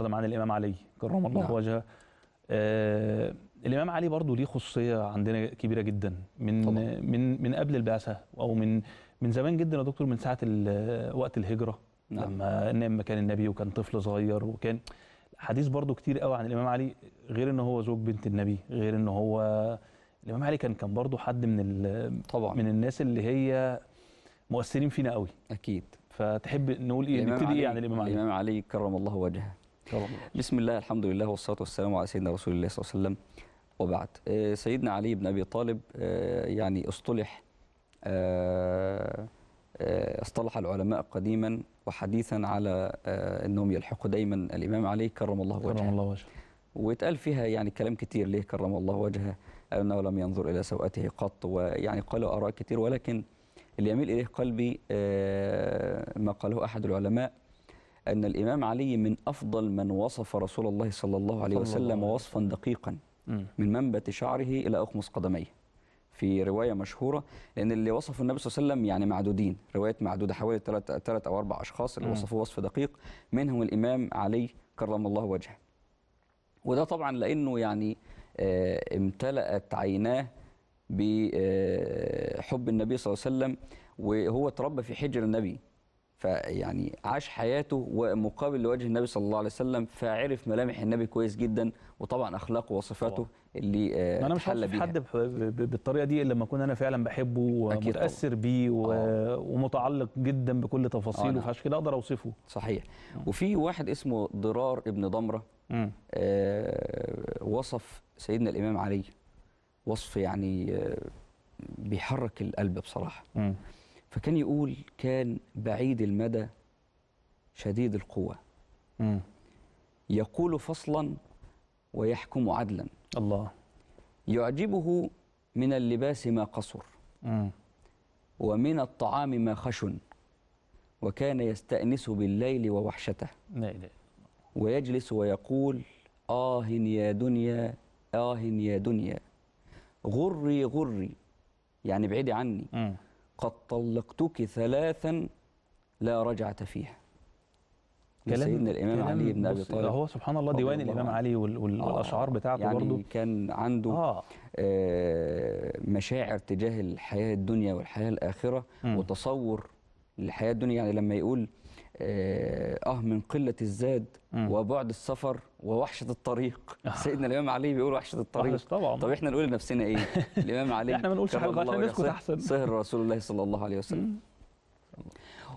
نتكلم عن الامام علي كرم الله نعم. وجهه آه الامام علي برضه ليه خصوصيه عندنا كبيره جدا من طبعا. من من قبل البعثه او من من زمان جدا يا دكتور من ساعه وقت الهجره نعم. لما لما كان النبي وكان طفل صغير وكان حديث برضه كتير قوي عن الامام علي غير ان هو زوج بنت النبي غير ان هو الامام علي كان كان برضه حد من طبعا من الناس اللي هي مؤثرين فينا قوي اكيد فتحب نقول ايه نبتدي ايه عن الامام علي الامام علي كرم الله وجهه بسم الله الحمد لله والصلاة والسلام على سيدنا رسول الله صلى الله عليه وسلم وبعد آه، سيدنا علي بن أبي طالب آه، يعني اصطلح آه، اصطلح العلماء قديما وحديثا على أنهم يلحقوا دايما الإمام علي كرم الله وجهه كرم الله وجهه واتقال فيها يعني كلام كتير ليه كرم الله وجهه أنه لم ينظر إلى سوءته قط ويعني قالوا آراء كتير ولكن اللي يميل إليه قلبي ما قاله أحد العلماء أن الإمام علي من أفضل من وصف رسول الله صلى الله عليه وسلم وصفا دقيقا من منبت شعره إلى أخمص قدميه في روايه مشهوره لان اللي وصفوا النبي صلى الله عليه وسلم يعني معدودين روايات معدوده حوالي ثلاث او اربع اشخاص اللي وصفوه وصف دقيق منهم الامام علي كرم الله وجهه وده طبعا لانه يعني آه، امتلأت عيناه بحب آه، النبي صلى الله عليه وسلم وهو تربى في حجر النبي فيعني عاش حياته ومقابل لوجه النبي صلى الله عليه وسلم فعرف ملامح النبي كويس جدا وطبعا اخلاقه وصفاته طبعا. اللي آه انا مش هعرف حد بالطريقه دي الا لما اكون انا فعلا بحبه ومتاثر بيه آه. ومتعلق جدا بكل تفاصيله آه، نعم. فعشان كده اقدر اوصفه صحيح وفي واحد اسمه ضرار ابن ضمره آه وصف سيدنا الامام علي وصف يعني آه بيحرك القلب بصراحه م. فكان يقول كان بعيد المدى شديد القوة مم. يقول فصلا ويحكم عدلا الله يعجبه من اللباس ما قصر مم. ومن الطعام ما خشن وكان يستأنس بالليل ووحشته لا إله ويجلس ويقول آه يا دنيا آه يا دنيا غري غري يعني بعيد عني مم. قد طلقتك ثلاثا لا رجعة فيها كلام سيدنا الامام كلام علي بن ابي طالب هو سبحان الله ديوان الامام الله. علي آه، والاشعار آه بتاعته يعني برضه كان عنده آه. آه مشاعر تجاه الحياه الدنيا والحياه الاخره م. وتصور الحياه الدنيا يعني لما يقول آه،, اه من قله الزاد مم. وبعد السفر ووحشه الطريق آه. سيدنا الامام علي بيقول وحشه الطريق طبعا طب احنا نقول لنفسنا ايه الامام علي احنا ما نقولش حاجه احنا نسكت احسن صهر رسول الله صلى الله عليه وسلم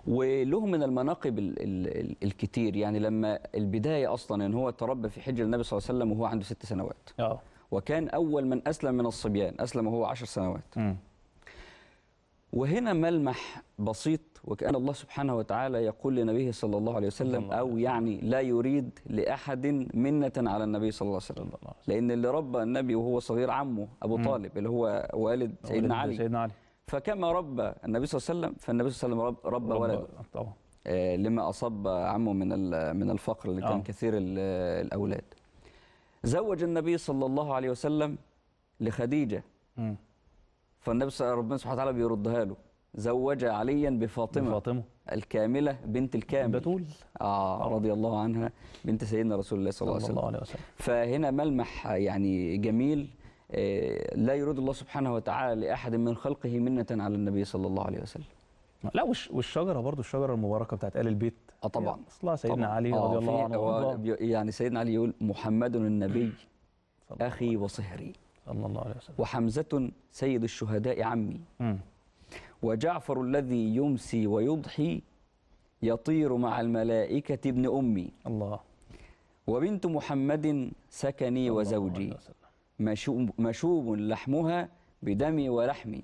وله من المناقب الكثير الكتير يعني لما البدايه اصلا ان هو تربى في حجر النبي صلى الله عليه وسلم وهو عنده ست سنوات اه وكان اول من اسلم من الصبيان اسلم وهو عشر سنوات مم. وهنا ملمح بسيط وكأن الله سبحانه وتعالى يقول لنبيه صلى الله عليه وسلم أو يعني لا يريد لأحد منة على النبي صلى الله عليه وسلم لأن اللي ربى النبي وهو صغير عمه أبو طالب اللي هو والد سيدنا علي سيدنا علي فكما ربى النبي صلى الله عليه وسلم فالنبي صلى الله عليه وسلم ربى ولده طبعا آه، لما أصاب عمه من من الفقر اللي كان آه. كثير الأولاد زوج النبي صلى الله عليه وسلم لخديجة فالنبي ربنا سبحانه وتعالى بيردها له زوج عليا بفاطمه فاطمه الكامله بنت الكامل بتول اه رضي الله عنها بنت سيدنا رسول الله صلى الله عليه وسلم فهنا ملمح يعني جميل آه، لا يريد الله سبحانه وتعالى لاحد من خلقه منه على النبي صلى الله عليه وسلم لا والشجره برضو الشجره المباركه بتاعت ال البيت اه طبعا اصلها سيدنا طبعًا. علي آه، رضي الله عنه يعني سيدنا علي يقول محمد النبي اخي وصهري صلى الله عليه وسلم وحمزة سيد الشهداء عمي م. وجعفر الذي يمسي ويضحي يطير مع الملائكة ابن أمي الله وبنت محمد سكني وزوجي مشوب, مشوب لحمها بدمي ولحمي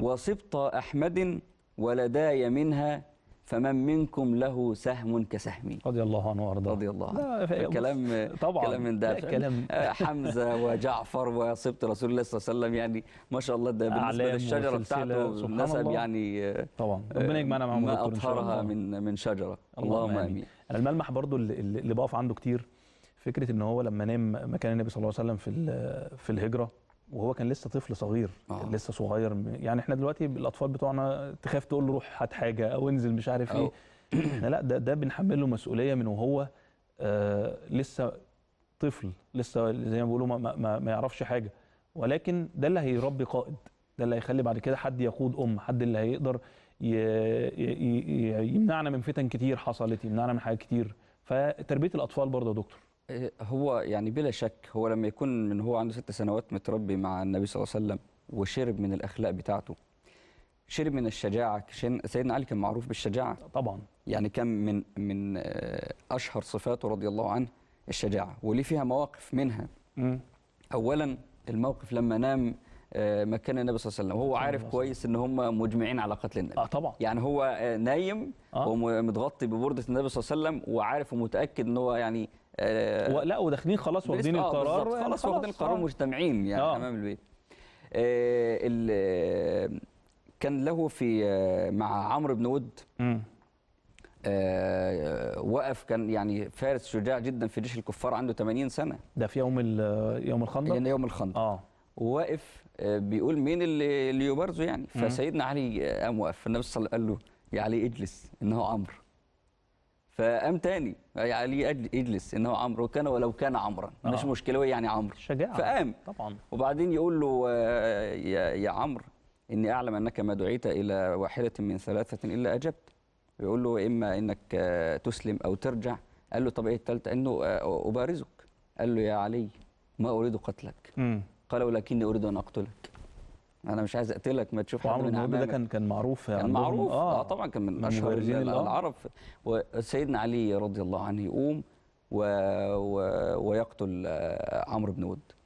وصبط أحمد ولداي منها فمن منكم له سهم كسهمي رضي الله عنه وارضاه رضي الله عنه كلام طبعا كلام من ده كلام آه، حمزه وجعفر وسبط رسول الله صلى الله عليه وسلم يعني ما شاء الله ده بالنسبه للشجره بتاعته نسب يعني آه، طبعا آه، ربنا يجمعنا معاهم ما اطهرها من من شجره اللهم امين انا الملمح برضو اللي بقف عنده كتير فكره ان هو لما نام مكان النبي صلى الله عليه وسلم في في الهجره وهو كان لسه طفل صغير آه. لسه صغير يعني احنا دلوقتي الاطفال بتوعنا تخاف تقول له روح هات حاجه او انزل مش عارف إيه. أو. ايه احنا لا ده ده بنحمله مسؤوليه من وهو آه لسه طفل لسه زي ما بيقولوا ما, ما, ما يعرفش حاجه ولكن ده اللي هيربي قائد ده اللي هيخلي بعد كده حد يقود ام حد اللي هيقدر يمنعنا من فتن كتير حصلت يمنعنا من حاجات كتير فتربيه الاطفال برضه يا دكتور هو يعني بلا شك هو لما يكون من هو عنده ست سنوات متربي مع النبي صلى الله عليه وسلم وشرب من الاخلاق بتاعته شرب من الشجاعه سيدنا علي كان معروف بالشجاعه طبعا يعني كان من من اشهر صفاته رضي الله عنه الشجاعه وليه فيها مواقف منها اولا الموقف لما نام آه، مكان النبي صلى الله عليه وسلم وهو عارف كويس ان هم مجمعين على قتل النبي اه طبعا يعني هو آه، نايم آه. ومتغطي ببرده النبي صلى الله عليه وسلم وعارف ومتاكد ان هو يعني آه لا وداخلين خلاص واخدين آه القرار يعني خلاص, خلاص واخدين القرار آه. مجتمعين يعني آه. امام البيت آه كان له في آه مع عمرو بن ود آه وقف كان يعني فارس شجاع جدا في جيش الكفار عنده 80 سنه ده في يوم يوم الخندق يعني يوم الخندق اه وواقف آه، بيقول مين اللي, اللي يبارزه يعني فسيدنا علي قام وقف فالنبي صلى الله عليه وسلم قال له يا علي اجلس انه عمرو فقام تاني يعني علي اجلس انه عمرو وكان ولو كان عمرا آه. مش مشكله يعني عمرو شجاعه فقام طبعا وبعدين يقول له آه، يا, يا عمرو اني اعلم انك ما دعيت الى واحده من ثلاثه الا اجبت يقول له اما انك آه، تسلم او ترجع قال له طب ايه الثالثه انه ابارزك قال له يا علي ما اريد قتلك م. قال ولكني اريد ان اقتلك انا مش عايز اقتلك ما تشوف حد من ده كان كان معروف يعني. كان معروف آه, اه طبعا كان من, من اشهر العرب وسيدنا علي رضي الله عنه يقوم و... و... ويقتل آه، عمرو بن ود